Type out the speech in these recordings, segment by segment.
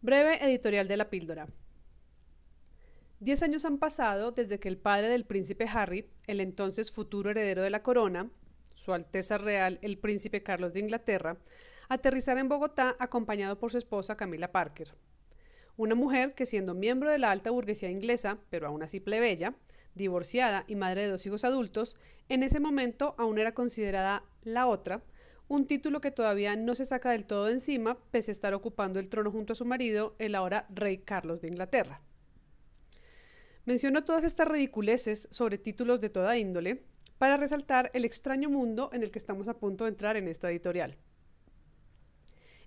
Breve editorial de la píldora. Diez años han pasado desde que el padre del príncipe Harry, el entonces futuro heredero de la corona, Su Alteza Real, el príncipe Carlos de Inglaterra, aterrizara en Bogotá acompañado por su esposa Camila Parker. Una mujer que siendo miembro de la alta burguesía inglesa, pero aún así plebeya, divorciada y madre de dos hijos adultos, en ese momento aún era considerada la otra, un título que todavía no se saca del todo de encima, pese a estar ocupando el trono junto a su marido, el ahora rey Carlos de Inglaterra. Menciono todas estas ridiculeces sobre títulos de toda índole para resaltar el extraño mundo en el que estamos a punto de entrar en esta editorial.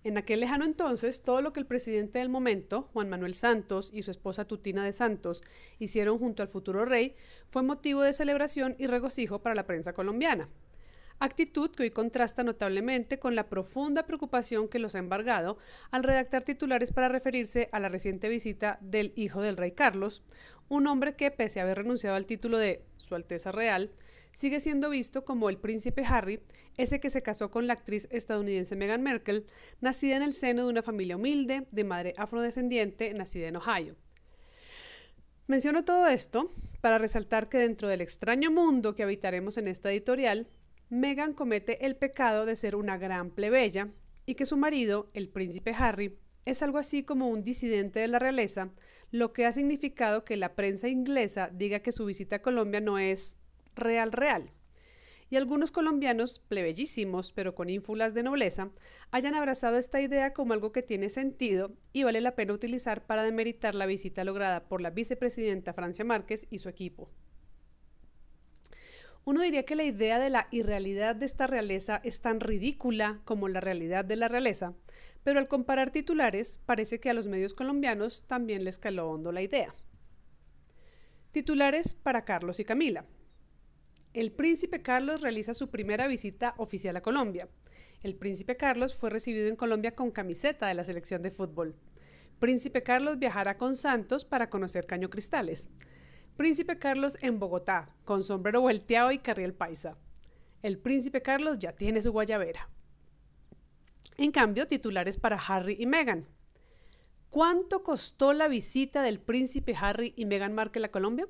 En aquel lejano entonces, todo lo que el presidente del momento, Juan Manuel Santos, y su esposa Tutina de Santos hicieron junto al futuro rey fue motivo de celebración y regocijo para la prensa colombiana, actitud que hoy contrasta notablemente con la profunda preocupación que los ha embargado al redactar titulares para referirse a la reciente visita del hijo del rey Carlos, un hombre que, pese a haber renunciado al título de Su Alteza Real, sigue siendo visto como el príncipe Harry, ese que se casó con la actriz estadounidense Meghan Merkel, nacida en el seno de una familia humilde, de madre afrodescendiente, nacida en Ohio. Menciono todo esto para resaltar que dentro del extraño mundo que habitaremos en esta editorial, Meghan comete el pecado de ser una gran plebeya y que su marido, el príncipe Harry, es algo así como un disidente de la realeza, lo que ha significado que la prensa inglesa diga que su visita a Colombia no es real real. Y algunos colombianos, plebellísimos pero con ínfulas de nobleza, hayan abrazado esta idea como algo que tiene sentido y vale la pena utilizar para demeritar la visita lograda por la vicepresidenta Francia Márquez y su equipo. Uno diría que la idea de la irrealidad de esta realeza es tan ridícula como la realidad de la realeza, pero al comparar titulares parece que a los medios colombianos también les caló hondo la idea. Titulares para Carlos y Camila. El príncipe Carlos realiza su primera visita oficial a Colombia. El príncipe Carlos fue recibido en Colombia con camiseta de la selección de fútbol. Príncipe Carlos viajará con Santos para conocer Caño Cristales. Príncipe Carlos en Bogotá, con sombrero volteado y carril paisa. El príncipe Carlos ya tiene su guayabera. En cambio, titulares para Harry y Meghan. ¿Cuánto costó la visita del príncipe Harry y Meghan Markle a Colombia?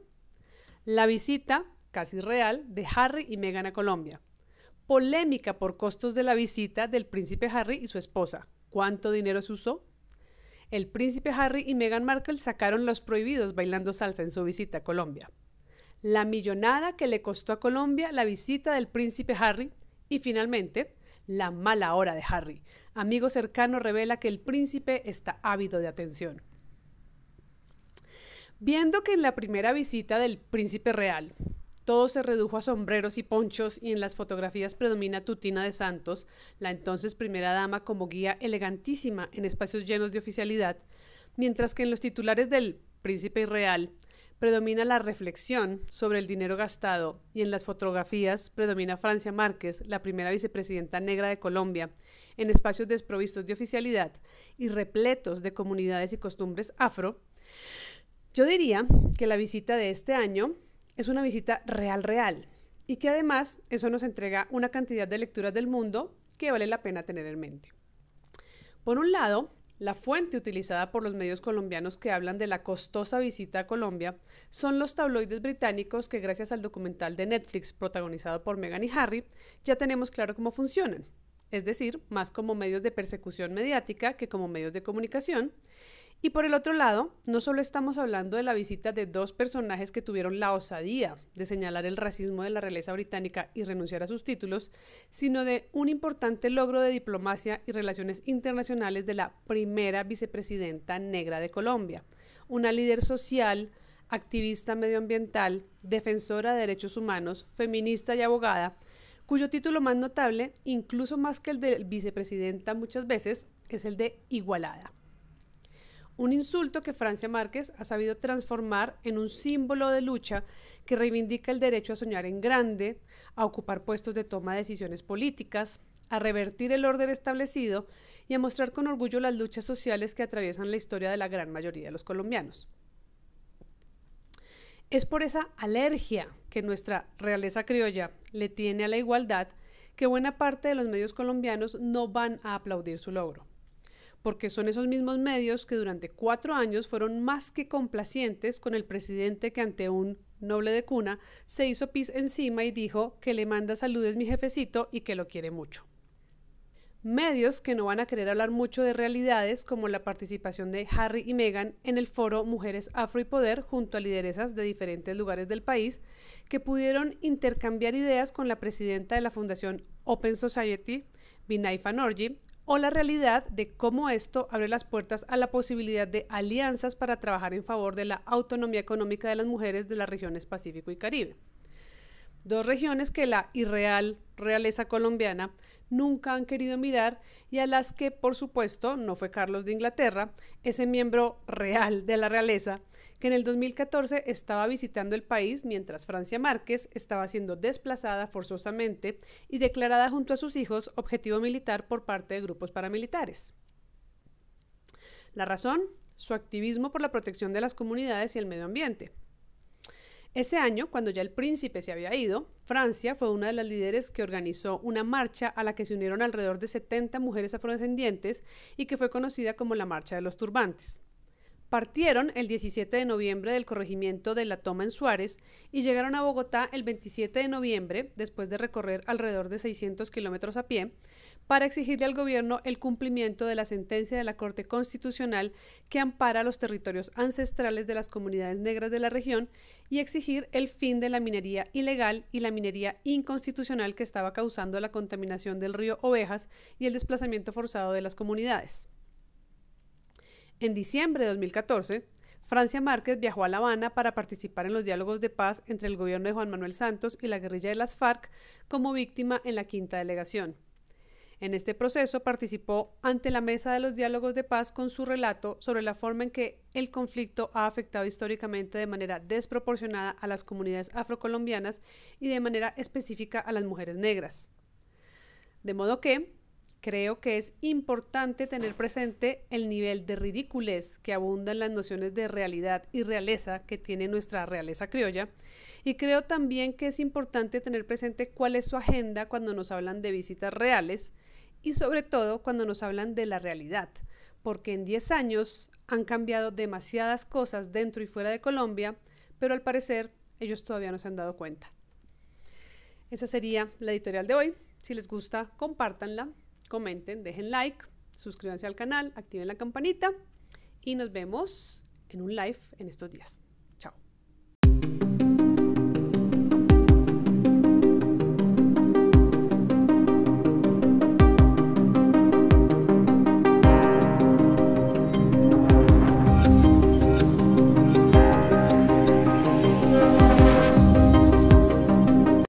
La visita, casi real, de Harry y Meghan a Colombia. Polémica por costos de la visita del príncipe Harry y su esposa. ¿Cuánto dinero se usó? el príncipe Harry y Meghan Markle sacaron los prohibidos bailando salsa en su visita a Colombia. La millonada que le costó a Colombia la visita del príncipe Harry y finalmente la mala hora de Harry. Amigo cercano revela que el príncipe está ávido de atención. Viendo que en la primera visita del príncipe real, todo se redujo a sombreros y ponchos y en las fotografías predomina Tutina de Santos, la entonces primera dama como guía elegantísima en espacios llenos de oficialidad, mientras que en los titulares del Príncipe y Real predomina la reflexión sobre el dinero gastado y en las fotografías predomina Francia Márquez, la primera vicepresidenta negra de Colombia, en espacios desprovistos de oficialidad y repletos de comunidades y costumbres afro, yo diría que la visita de este año es una visita real, real. Y que además eso nos entrega una cantidad de lecturas del mundo que vale la pena tener en mente. Por un lado, la fuente utilizada por los medios colombianos que hablan de la costosa visita a Colombia son los tabloides británicos que gracias al documental de Netflix protagonizado por Meghan y Harry ya tenemos claro cómo funcionan, es decir, más como medios de persecución mediática que como medios de comunicación, y por el otro lado, no solo estamos hablando de la visita de dos personajes que tuvieron la osadía de señalar el racismo de la realeza británica y renunciar a sus títulos, sino de un importante logro de diplomacia y relaciones internacionales de la primera vicepresidenta negra de Colombia, una líder social, activista medioambiental, defensora de derechos humanos, feminista y abogada, cuyo título más notable, incluso más que el de vicepresidenta muchas veces, es el de Igualada un insulto que Francia Márquez ha sabido transformar en un símbolo de lucha que reivindica el derecho a soñar en grande, a ocupar puestos de toma de decisiones políticas, a revertir el orden establecido y a mostrar con orgullo las luchas sociales que atraviesan la historia de la gran mayoría de los colombianos. Es por esa alergia que nuestra realeza criolla le tiene a la igualdad que buena parte de los medios colombianos no van a aplaudir su logro porque son esos mismos medios que durante cuatro años fueron más que complacientes con el presidente que ante un noble de cuna se hizo pis encima y dijo que le manda saludes mi jefecito y que lo quiere mucho. Medios que no van a querer hablar mucho de realidades como la participación de Harry y Meghan en el foro Mujeres Afro y Poder junto a lideresas de diferentes lugares del país que pudieron intercambiar ideas con la presidenta de la fundación Open Society, Vinay Fanorji, o la realidad de cómo esto abre las puertas a la posibilidad de alianzas para trabajar en favor de la autonomía económica de las mujeres de las regiones Pacífico y Caribe. Dos regiones que la irreal realeza colombiana nunca han querido mirar y a las que, por supuesto, no fue Carlos de Inglaterra, ese miembro real de la realeza, que en el 2014 estaba visitando el país mientras Francia Márquez estaba siendo desplazada forzosamente y declarada junto a sus hijos objetivo militar por parte de grupos paramilitares. La razón, su activismo por la protección de las comunidades y el medio ambiente. Ese año, cuando ya el príncipe se había ido, Francia fue una de las líderes que organizó una marcha a la que se unieron alrededor de 70 mujeres afrodescendientes y que fue conocida como la Marcha de los Turbantes. Partieron el 17 de noviembre del corregimiento de La Toma en Suárez y llegaron a Bogotá el 27 de noviembre, después de recorrer alrededor de 600 kilómetros a pie, para exigirle al gobierno el cumplimiento de la sentencia de la Corte Constitucional que ampara los territorios ancestrales de las comunidades negras de la región y exigir el fin de la minería ilegal y la minería inconstitucional que estaba causando la contaminación del río Ovejas y el desplazamiento forzado de las comunidades. En diciembre de 2014, Francia Márquez viajó a La Habana para participar en los diálogos de paz entre el gobierno de Juan Manuel Santos y la guerrilla de las FARC como víctima en la quinta delegación. En este proceso participó ante la Mesa de los Diálogos de Paz con su relato sobre la forma en que el conflicto ha afectado históricamente de manera desproporcionada a las comunidades afrocolombianas y de manera específica a las mujeres negras. De modo que, Creo que es importante tener presente el nivel de ridiculez que abundan las nociones de realidad y realeza que tiene nuestra realeza criolla. Y creo también que es importante tener presente cuál es su agenda cuando nos hablan de visitas reales y sobre todo cuando nos hablan de la realidad, porque en 10 años han cambiado demasiadas cosas dentro y fuera de Colombia, pero al parecer ellos todavía no se han dado cuenta. Esa sería la editorial de hoy. Si les gusta, compártanla comenten, dejen like, suscríbanse al canal, activen la campanita y nos vemos en un live en estos días.